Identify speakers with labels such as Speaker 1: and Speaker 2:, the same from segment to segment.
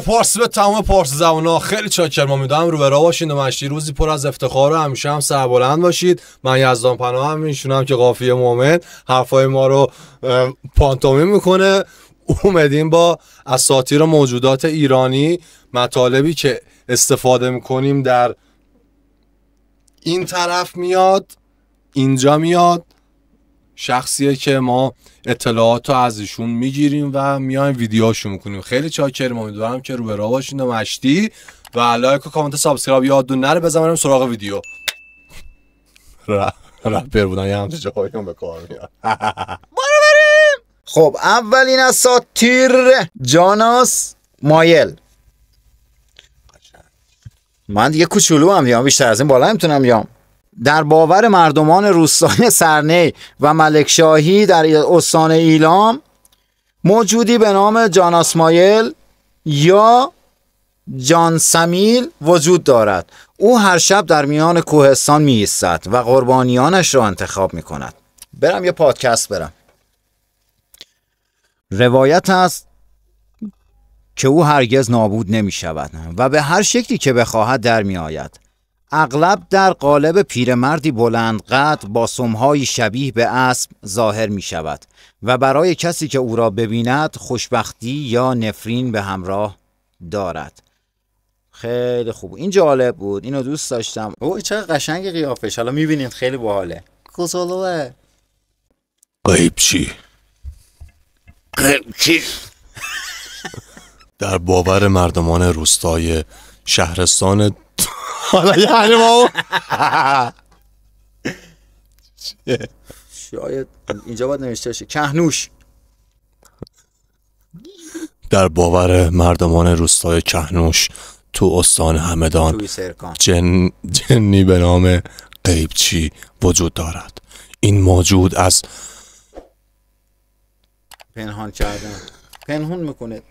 Speaker 1: به به تمام پارس زبان ها خیلی چاکر ما میدونم رو برا باشین و مشتی روزی پر از افتخار و همیشه هم سربلند باشید من یزدان پناه هم میشونم که قافی مومن حرفای ما رو پانتومی میکنه اومدیم با ساتیر موجودات ایرانی مطالبی که استفاده میکنیم در این طرف میاد اینجا میاد شخصیه که ما اطلاعات رو از ایشون میگیریم و میایم ویدیوهاشو میکنیم خیلی ما امیدوارم که رو به راه باشین و مشتی و لایک و کامنت سابسکرایب یادتون نره بزنم سراغ ویدیو رپر بودن یه همچه جایی هم به کار میاد
Speaker 2: خب اولین ساتیر جاناس مایل من دیگه کوچولو هم بیام بیشتر از این بالا نمیتونم میام در باور مردمان روستای سرنی و ملکشاهی در استان ایلام موجودی به نام جان اسمایل یا جان سمیل وجود دارد او هر شب در میان کوهستان می ایستد و قربانیانش را انتخاب می کند برم یه پادکست برم روایت است که او هرگز نابود نمی شود و به هر شکلی که بخواهد در می آید اغلب در قالب پیرمردی بلند قد با سمهای شبیه به اسب ظاهر می شود و برای کسی که او را ببیند خوشبختی یا نفرین به همراه دارد خیلی خوب این جالب بود اینو دوست داشتم اوه چه قشنگ قیافش حالا بینید خیلی باحاله کسولوه
Speaker 1: قیب چی در باور مردمان روستای شهرستان
Speaker 2: حالا یعنی ما شاید اینجا باید نوشته باشه کهنوش
Speaker 1: در باور مردمان روستای کهنوش تو استان همدان جن... جنی به نام قیبچی وجود دارد این موجود از
Speaker 2: پنهان کردن پنهون میکنه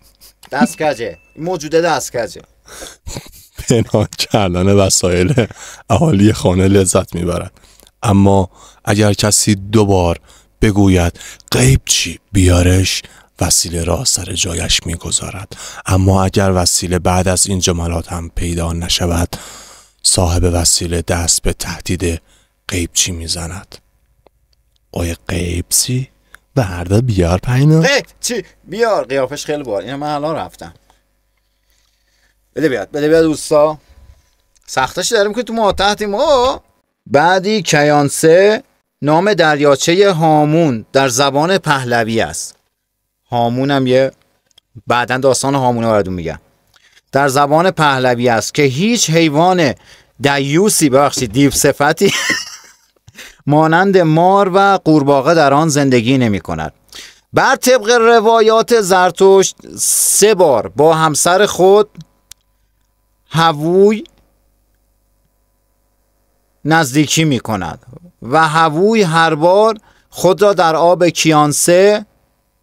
Speaker 2: دست کجه موجوده دست کجه
Speaker 1: پنهان کردن وسایل اهالی خانه لذت میبرد اما اگر کسی دوبار بگوید غیب چی بیارش وسیله را سر جایش میگذارد اما اگر وسیله بعد از این جملات هم پیدا نشود صاحب وسیله دست به تهدید قیبچی میزند آیا قیبچی؟ بردا بیار پینا
Speaker 2: قیبچی بیار قیافش خیلی بار اینه من الان رفتم بده بیاد بده دوستا سختش داره که تو ما تحتیم ما بعدی کیانسه نام دریاچه هامون در زبان پهلوی است هامون هم یه بعدا داستان هامون رو میگم در زبان پهلوی است که هیچ حیوان دیوسی بخشی دیو صفتی مانند مار و قورباغه در آن زندگی نمی کند بر طبق روایات زرتشت سه بار با همسر خود هووی نزدیکی می کند و هووی هر بار خود را در آب کیانسه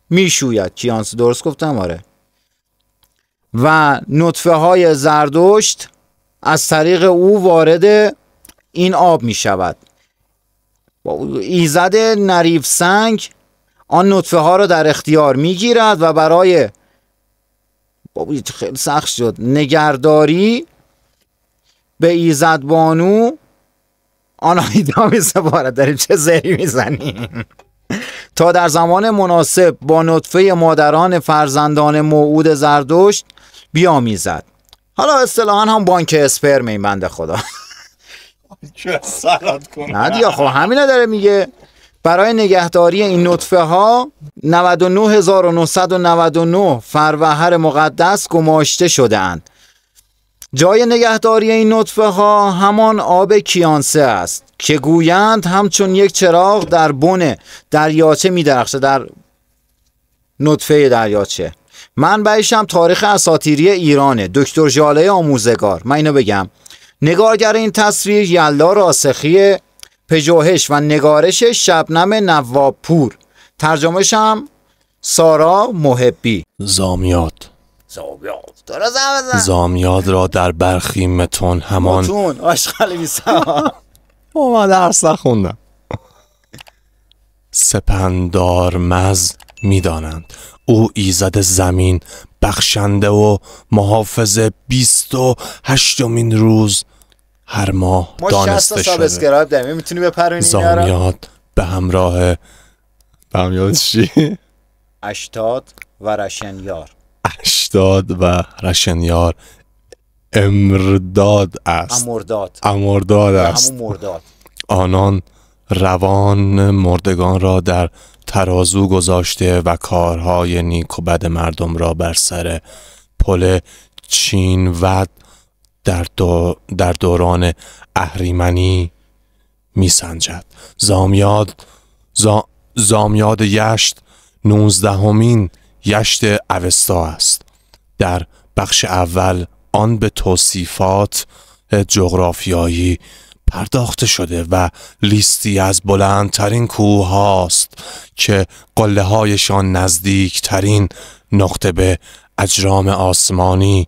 Speaker 2: می شوید کیانسه درست گفتم آره و نطفه های زردشت از طریق او وارد این آب می شود ایزد نریف سنگ آن نطفه ها را در اختیار می گیرد و برای بابا خیلی سخت شد نگرداری به ایزد بانو آیدا می سپارد داریم چه زهری میزنیم تا در زمان مناسب با نطفه مادران فرزندان موعود زردشت بیامیزد حالا اصطلاحا هم بانک اسپرم این بنده خدا نه دیگه خب همینه داره میگه برای نگهداری این نطفه ها 99999 فروهر مقدس گماشته شدهاند. جای نگهداری این نطفه ها همان آب کیانسه است که گویند همچون یک چراغ در بن دریاچه می در نطفه دریاچه من هم تاریخ اساتیری ایرانه دکتر جاله آموزگار من اینو بگم نگارگر این تصویر یلا راسخیه پژوهش و نگارش شبنم نوابپور
Speaker 1: ترجمهش سارا محبی زامیات زامیاد را در برخی متون همان
Speaker 2: متون آشغال میسم
Speaker 1: ما درس نخوندم سپندار مز میدانند او ایزد زمین بخشنده و محافظ بیست و هشتمین روز هر ماه دانسته شده ما 60
Speaker 2: سابسکرایب داریم میتونی بپرونی زامیات
Speaker 1: به همراه به همراه چی؟
Speaker 2: اشتاد و رشنیار
Speaker 1: اشتاد و رشنیار امرداد است امرداد امرداد است مرداد آنان روان مردگان را در ترازو گذاشته و کارهای نیک و بد مردم را بر سر پل چین ود در, در دوران اهریمنی سنجد. زامیاد زامیاد یشت نوزدهمین یشت اوستا است در بخش اول آن به توصیفات جغرافیایی پرداخته شده و لیستی از بلندترین کوه هاست که قله هایشان نزدیکترین نقطه به اجرام آسمانی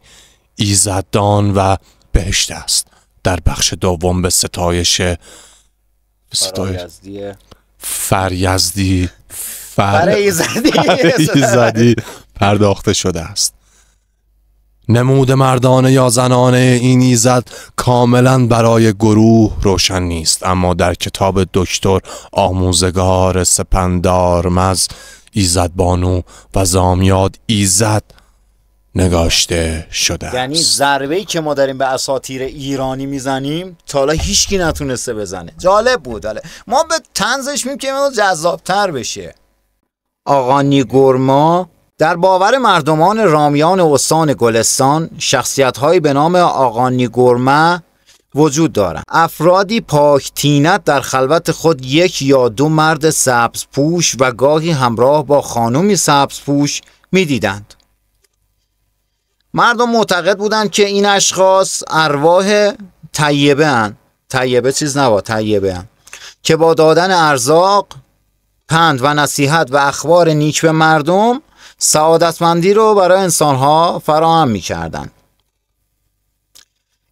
Speaker 1: ایزدان و بهشت است در بخش دوم به ستایش ستایش فریزدی فریزدی پرداخته شده است نمود مردانه یا زنانه این ایزد کاملا برای گروه روشن نیست اما در کتاب دکتر آموزگار سپندارمز ایزد بانو و زامیاد ایزد نگاشته شده
Speaker 2: یعنی ضربه ای که ما داریم به اساطیر ایرانی میزنیم تا حالا هیچکی نتونسته بزنه جالب بود حالا ما به تنزش میم که جذابتر بشه آقا نیگورما در باور مردمان رامیان استان گلستان شخصیتهایی به نام آقا نیگورما وجود دارند افرادی تینت در خلوت خود یک یا دو مرد سبز پوش و گاهی همراه با خانومی سبز پوش می دیدند. مردم معتقد بودند که این اشخاص ارواح طیبه هن. طیبه چیز نبا طیبه که با دادن ارزاق پند و نصیحت و اخبار نیک به مردم سعادتمندی رو برای انسانها فراهم می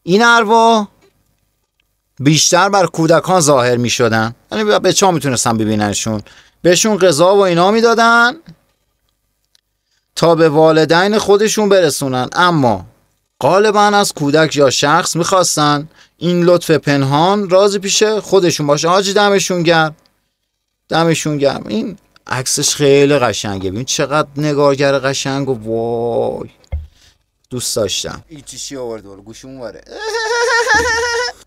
Speaker 2: این اروا بیشتر بر کودکان ظاهر می شدن یعنی چه ها می ببیننشون بهشون غذا و اینا می دادن تا به والدین خودشون برسونن اما غالبا از کودک یا شخص میخواستن این لطف پنهان راز پیش خودشون باشه حاجی دمشون گرم دمشون گرم این عکسش خیلی قشنگه ببین چقدر نگارگر قشنگ و وای دوست داشتم این چی آورد گوشمون واره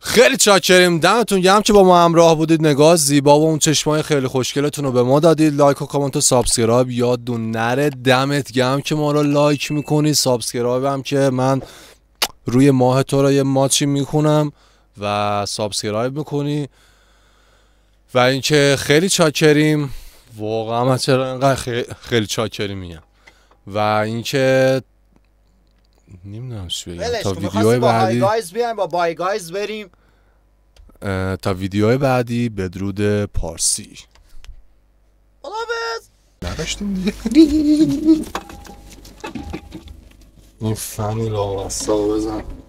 Speaker 1: خیلی چاکریم دمتون گرم که با ما همراه بودید نگاه زیبا و اون چشمای خیلی خوشگلتون رو به ما دادید لایک و کامنت و سابسکرایب یادون نره دمت گرم که ما رو لایک میکنی سابسکرایب هم که من روی ماه تو رو یه ماچی میکنم و سابسکرایب میکنی و اینکه خیلی چاکریم واقعا چرا خیلی چاکری میگم و اینکه نمیدونم چی بگم تا ویدیو بعدی با
Speaker 2: گایز بیایم با بای گایز بریم
Speaker 1: تا ویدیو بعدی بدرود پارسی
Speaker 2: خداحافظ نداشتیم دیگه
Speaker 1: این فنی
Speaker 2: لاغستا بزن